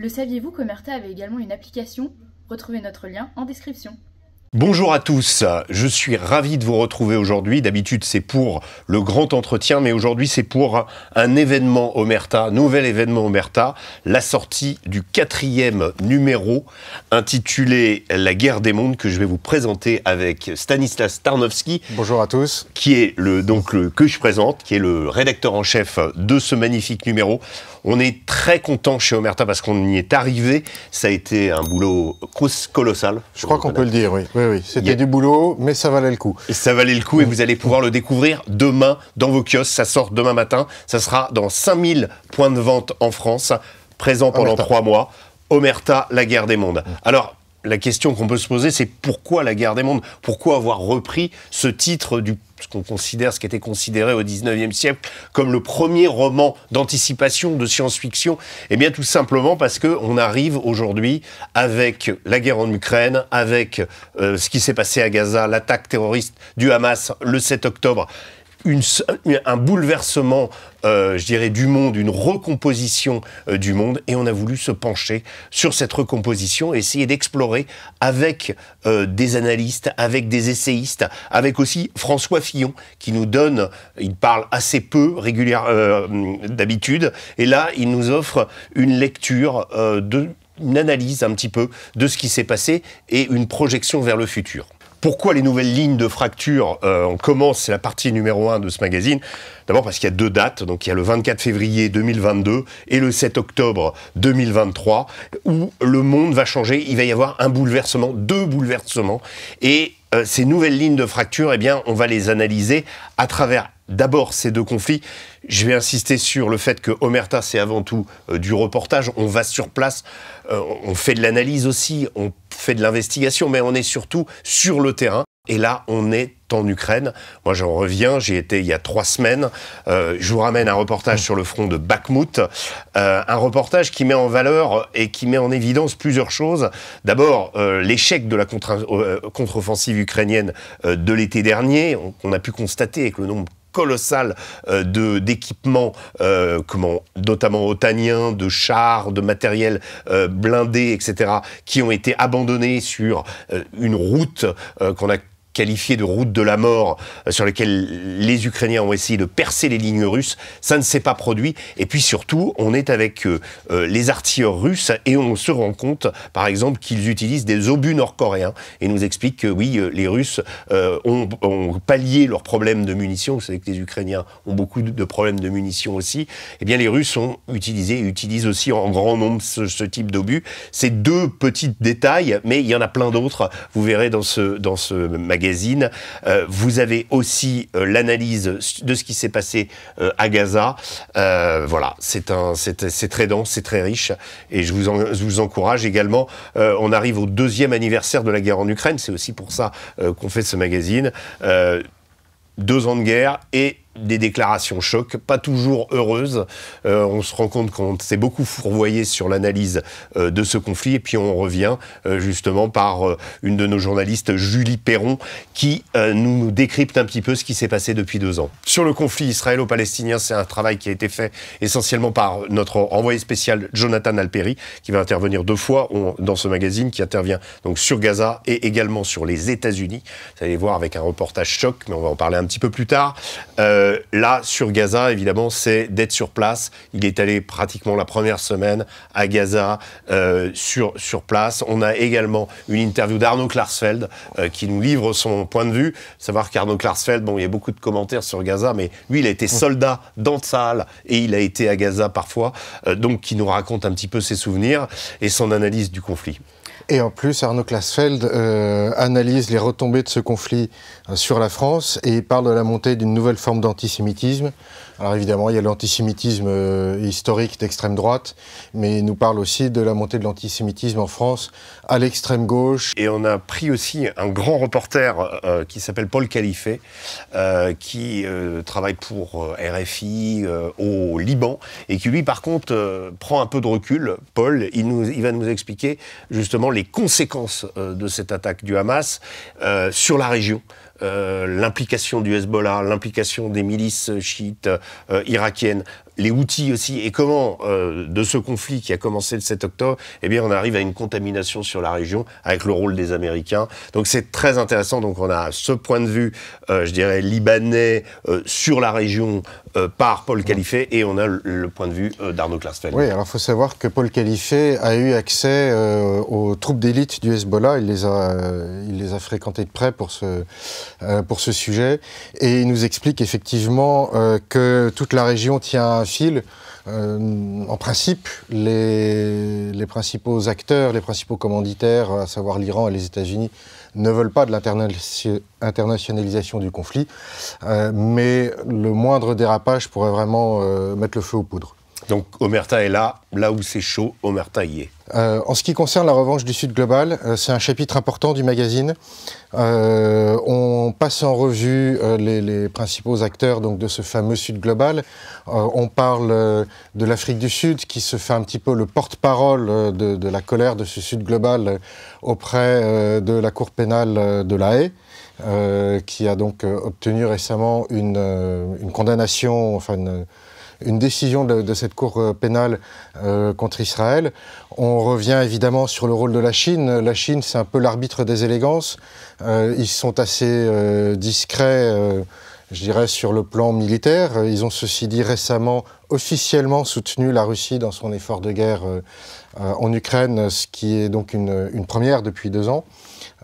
Le saviez-vous qu'Omerta avait également une application Retrouvez notre lien en description. Bonjour à tous, je suis ravi de vous retrouver aujourd'hui. D'habitude c'est pour le grand entretien, mais aujourd'hui c'est pour un événement Omerta, nouvel événement Omerta, la sortie du quatrième numéro intitulé La guerre des mondes que je vais vous présenter avec Stanislas Tarnowski. Bonjour à tous. Qui est le, donc le, que je présente, qui est le rédacteur en chef de ce magnifique numéro. On est très content chez Omerta parce qu'on y est arrivé. Ça a été un boulot colossal. je crois qu'on peut le dire, oui. Oui, oui, c'était a... du boulot, mais ça valait le coup. Et ça valait le coup et mm. vous allez pouvoir le découvrir demain dans vos kiosques. Ça sort demain matin. Ça sera dans 5000 points de vente en France, présent pendant trois mois. Omerta, la guerre des mondes. Mm. Alors, la question qu'on peut se poser, c'est pourquoi la guerre des mondes Pourquoi avoir repris ce titre du ce qu'on considère, ce qui était considéré au 19e siècle comme le premier roman d'anticipation de science-fiction Eh bien, tout simplement parce que on arrive aujourd'hui avec la guerre en Ukraine, avec euh, ce qui s'est passé à Gaza, l'attaque terroriste du Hamas le 7 octobre, un bouleversement, euh, je dirais, du monde, une recomposition euh, du monde, et on a voulu se pencher sur cette recomposition, essayer d'explorer avec euh, des analystes, avec des essayistes, avec aussi François Fillon, qui nous donne, il parle assez peu régulièrement euh, d'habitude, et là, il nous offre une lecture de une analyse un petit peu de ce qui s'est passé et une projection vers le futur. Pourquoi les nouvelles lignes de fracture euh, On commence, c'est la partie numéro 1 de ce magazine. D'abord parce qu'il y a deux dates, donc il y a le 24 février 2022 et le 7 octobre 2023, où le monde va changer, il va y avoir un bouleversement, deux bouleversements, et euh, ces nouvelles lignes de fracture, eh bien, on va les analyser à travers d'abord ces deux conflits. Je vais insister sur le fait que Omerta, c'est avant tout euh, du reportage. On va sur place, on fait de l'analyse aussi, on fait de l'investigation, mais on est surtout sur le terrain. Et là, on est en Ukraine. Moi, j'en reviens, j'y étais il y a trois semaines. Euh, je vous ramène un reportage sur le front de Bakhmut. Euh, un reportage qui met en valeur et qui met en évidence plusieurs choses. D'abord, euh, l'échec de la contre-offensive ukrainienne de l'été dernier, qu'on a pu constater avec le nombre colossal euh, de d'équipements, euh, comment, notamment otaniens, de chars, de matériel euh, blindé, etc., qui ont été abandonnés sur une route qu'on a qualifiée de route de la mort euh, sur laquelle les Ukrainiens ont essayé de percer les lignes russes. Ça ne s'est pas produit. Et puis surtout, on est avec euh, euh, les artilleurs russes et on se rend compte, par exemple, qu'ils utilisent des obus nord-coréens et nous expliquent que oui, les Russes ont, pallié leurs problèmes de munitions. Vous savez que les Ukrainiens ont beaucoup de problèmes de munitions aussi. Eh bien, les Russes ont utilisé et utilisent aussi en grand nombre ce, type d'obus. C'est deux petits détails, mais il y en a plein d'autres. Vous verrez dans ce, dans ce magazine Magazine. Euh, vous avez aussi euh, l'analyse de ce qui s'est passé euh, à Gaza. voilà, c'est très dense, c'est très riche, et je vous encourage également. on arrive au deuxième anniversaire de la guerre en Ukraine. C'est aussi pour ça qu'on fait ce magazine. deux ans de guerre et des déclarations choc, pas toujours heureuses. Euh, on se rend compte qu'on s'est beaucoup fourvoyé sur l'analyse euh, de ce conflit, et puis on revient euh, justement par une de nos journalistes, Julie Perron, qui nous, décrypte un petit peu ce qui s'est passé depuis deux ans. Sur le conflit israélo-palestinien, c'est un travail qui a été fait essentiellement par notre envoyé spécial Jonathan Alperi, qui va intervenir deux fois dans ce magazine, qui intervient donc sur Gaza et également sur les États-Unis. Vous allez voir avec un reportage choc, mais on va en parler un petit peu plus tard. Euh, là, sur Gaza, évidemment, c'est d'être sur place. Il est allé pratiquement la première semaine à Gaza euh, sur, place. On a également une interview d'Arnaud Klarsfeld euh, qui nous livre son point de vue. Savoir qu'Arnaud Klarsfeld, bon, il y a beaucoup de commentaires sur Gaza, mais lui, il a été mmh. soldat dans salle et il a été à Gaza parfois, donc qui nous raconte un petit peu ses souvenirs et son analyse du conflit. Et en plus, Arnaud Klasfeld euh, analyse les retombées de ce conflit euh, sur la France et parle de la montée d'une nouvelle forme d'antisémitisme alors évidemment, il y a l'antisémitisme euh, historique d'extrême droite, mais il nous parle aussi de la montée de l'antisémitisme en France à l'extrême gauche. Et on a pris aussi un grand reporter euh, qui s'appelle Paul Califé, euh, qui travaille pour RFI au Liban, et qui lui, par contre, prend un peu de recul. Paul, il, nous, il va nous expliquer justement les conséquences de cette attaque du Hamas sur la région. Euh, l'implication du Hezbollah, l'implication des milices chiites euh, irakiennes, les outils aussi, et comment, euh, de ce conflit qui a commencé le 7 octobre, eh bien, on arrive à une contamination sur la région avec le rôle des Américains. Donc c'est très intéressant. Donc on a ce point de vue, euh, je dirais, libanais euh, sur la région par Paul Califé, et on a le, point de vue d'Arnaud Klarsfeld. Oui, alors il faut savoir que Paul Califé a eu accès aux troupes d'élite du Hezbollah. Il les a, il les a fréquentées de près pour ce, pour ce sujet, et il nous explique effectivement que toute la région tient euh, en principe, les, principaux acteurs, les principaux commanditaires, à savoir l'Iran et les États-Unis, ne veulent pas de l'internationalisation du conflit, euh, mais le moindre dérapage pourrait vraiment euh, mettre le feu aux poudres. Donc Omerta est là, là où c'est chaud, Omerta y est. Euh, en ce qui concerne la revanche du Sud global, euh, c'est un chapitre important du magazine. Euh, on passe en revue les, principaux acteurs donc, de ce fameux Sud global. on parle de l'Afrique du Sud qui se fait un petit peu le porte-parole de, la colère de ce Sud global auprès de la Cour pénale de La Haye. qui a donc obtenu récemment une, condamnation, enfin une décision de, cette Cour euh, pénale euh, contre Israël. On revient évidemment sur le rôle de la Chine. La Chine, c'est un peu l'arbitre des élégances. Euh, ils sont assez discrets je dirais, sur le plan militaire. Ils ont ceci dit récemment officiellement soutenu la Russie dans son effort de guerre en Ukraine, ce qui est donc une, première depuis deux ans.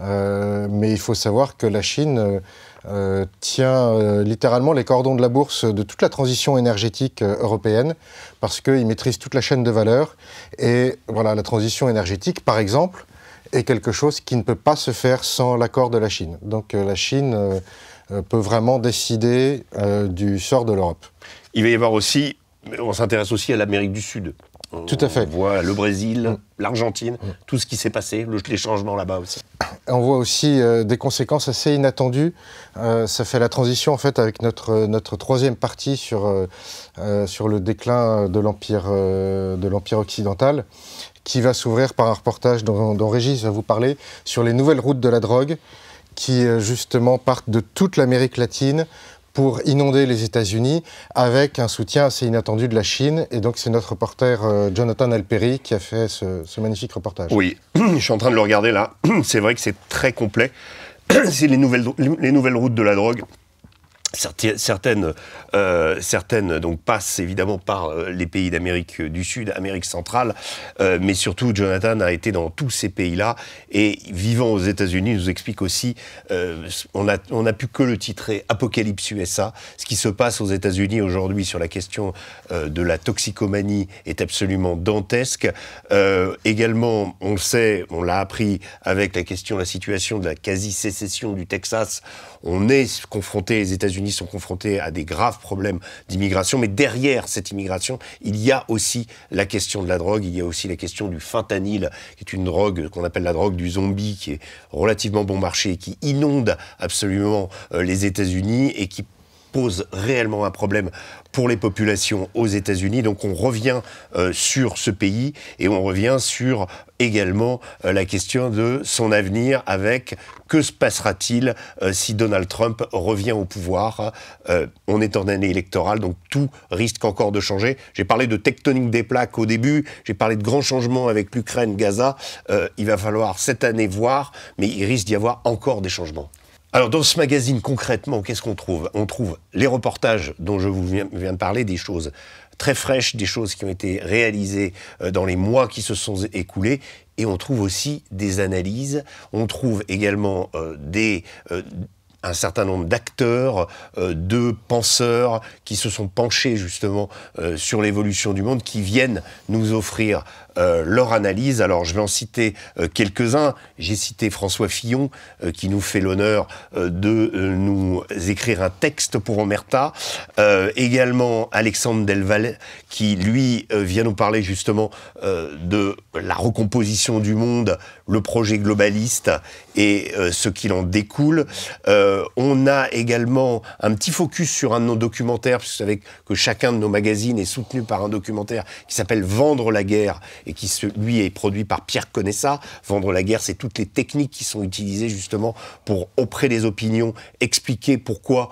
mais il faut savoir que la Chine euh, tient euh, littéralement les cordons de la bourse de toute la transition énergétique euh, européenne, parce qu'il maîtrise toute la chaîne de valeur. Et voilà, la transition énergétique, par exemple, est quelque chose qui ne peut pas se faire sans l'accord de la Chine. Donc la Chine peut vraiment décider du sort de l'Europe. Il va y avoir aussi, on s'intéresse aussi à l'Amérique du Sud. Tout à fait. On voit le Brésil, mm. l'Argentine, mm. tout ce qui s'est passé, les changements là-bas aussi. On voit aussi euh, des conséquences assez inattendues. Euh, ça fait la transition en fait avec notre, euh, notre troisième partie sur, sur le déclin de l'Empire occidental qui va s'ouvrir par un reportage dont, dont Régis va vous parler sur les nouvelles routes de la drogue qui justement partent de toute l'Amérique latine pour inonder les États-Unis avec un soutien assez inattendu de la Chine. Et donc, c'est notre reporter euh, Jonathan Alperi qui a fait ce, magnifique reportage. Oui, je suis en train de le regarder là. C'est vrai que c'est très complet. C'est les nouvelles, les nouvelles routes de la drogue certaines, euh, certaines donc passent évidemment par euh, les pays d'Amérique du Sud, Amérique centrale, euh, mais surtout Jonathan a été dans tous ces pays-là et vivant aux États-Unis il nous explique aussi, on n'a on a pu que le titrer Apocalypse USA, ce qui se passe aux États-Unis aujourd'hui sur la question de la toxicomanie est absolument dantesque. également, on le sait, on l'a appris avec la question, la situation de la quasi-sécession du Texas, on est confronté aux États-Unis sont confrontés à des graves problèmes d'immigration, mais derrière cette immigration, il y a aussi la question de la drogue, il y a aussi la question du fentanyl, qui est une drogue qu'on appelle la drogue du zombie, qui est relativement bon marché, qui inonde absolument euh, les États-Unis et qui pose réellement un problème pour les populations aux États-Unis. Donc on revient euh, sur ce pays et on revient sur également euh, la question de son avenir avec que se passera-t-il euh, si Donald Trump revient au pouvoir On est en année électorale, donc tout risque encore de changer. J'ai parlé de tectonique des plaques au début, j'ai parlé de grands changements avec l'Ukraine, Gaza. il va falloir cette année voir, mais il risque d'y avoir encore des changements. Alors dans ce magazine concrètement, qu'est-ce qu'on trouve On trouve les reportages dont je vous viens, de parler, des choses très fraîches, des choses qui ont été réalisées euh, dans les mois qui se sont écoulés, et on trouve aussi des analyses, on trouve également euh, euh, un certain nombre d'acteurs, de penseurs qui se sont penchés justement sur l'évolution du monde, qui viennent nous offrir euh, leur analyse. Alors je vais en citer euh, quelques-uns. J'ai cité François Fillon euh, qui nous fait l'honneur de nous écrire un texte pour Omerta. également Alexandre Delval qui lui vient nous parler justement de la recomposition du monde, le projet globaliste et ce qu'il en découle. on a également un petit focus sur un de nos documentaires, puisque vous savez que chacun de nos magazines est soutenu par un documentaire qui s'appelle Vendre la guerre et qui lui est produit par Pierre Conessa. Vendre la guerre, c'est toutes les techniques qui sont utilisées justement pour auprès des opinions expliquer pourquoi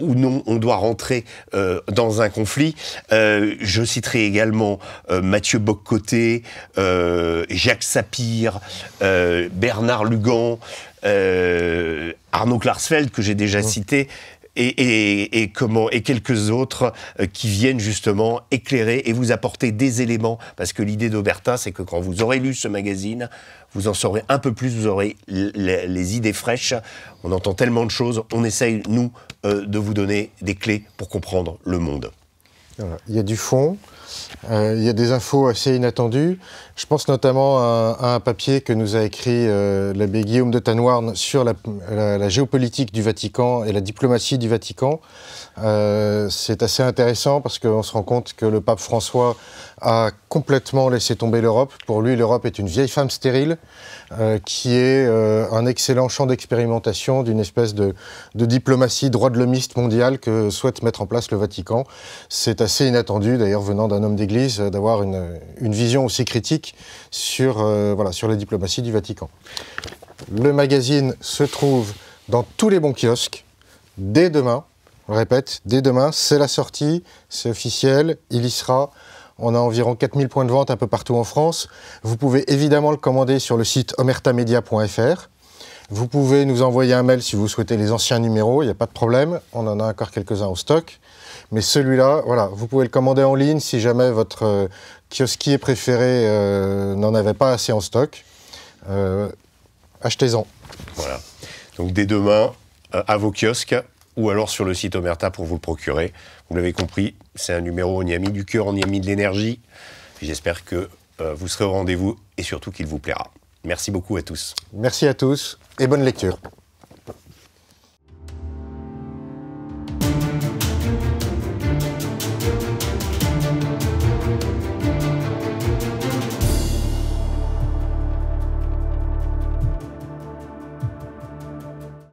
ou non on doit rentrer euh, dans un conflit. Euh, je citerai également euh, Mathieu Boccoté, Jacques Sapir, Bernard Lugan, Arnaud Klarsfeld, que j'ai déjà mmh. cité, et, comment, et quelques autres euh, qui viennent justement éclairer et vous apporter des éléments. Parce que l'idée d'Auberta, c'est que quand vous aurez lu ce magazine, vous en saurez un peu plus, vous aurez les, idées fraîches. On entend tellement de choses, on essaye, nous, euh, de vous donner des clés pour comprendre le monde. Il y a du fond, euh, il y a des infos assez inattendues, je pense notamment à, un papier que nous a écrit euh, l'abbé Guillaume de Tanoirne sur la, géopolitique du Vatican et la diplomatie du Vatican. Euh, c'est assez intéressant parce qu'on se rend compte que le pape François a complètement laissé tomber l'Europe. Pour lui, l'Europe est une vieille femme stérile euh, qui est un excellent champ d'expérimentation d'une espèce de, diplomatie droit de l'homiste mondiale que souhaite mettre en place le Vatican. C'est assez inattendu, d'ailleurs, venant d'un homme d'Église, d'avoir une vision aussi critique sur, euh, voilà, sur la diplomatie du Vatican. Le magazine se trouve dans tous les bons kiosques dès demain. On répète, dès demain, c'est la sortie, c'est officiel, il y sera. On a environ 4000 points de vente un peu partout en France. Vous pouvez évidemment le commander sur le site omertamedia.fr. Vous pouvez nous envoyer un mail si vous souhaitez les anciens numéros, il n'y a pas de problème, on en a encore quelques-uns au stock. Mais celui-là, voilà, vous pouvez le commander en ligne si jamais votre, euh, est préféré euh, n'en avait pas assez en stock, euh, achetez-en. Voilà. Donc dès demain, euh, à vos kiosques ou alors sur le site Omerta pour vous le procurer. Vous l'avez compris, c'est un numéro, on y a mis du cœur, on y a mis de l'énergie. J'espère que vous serez au rendez-vous et surtout qu'il vous plaira. Merci beaucoup à tous. Merci à tous et bonne lecture.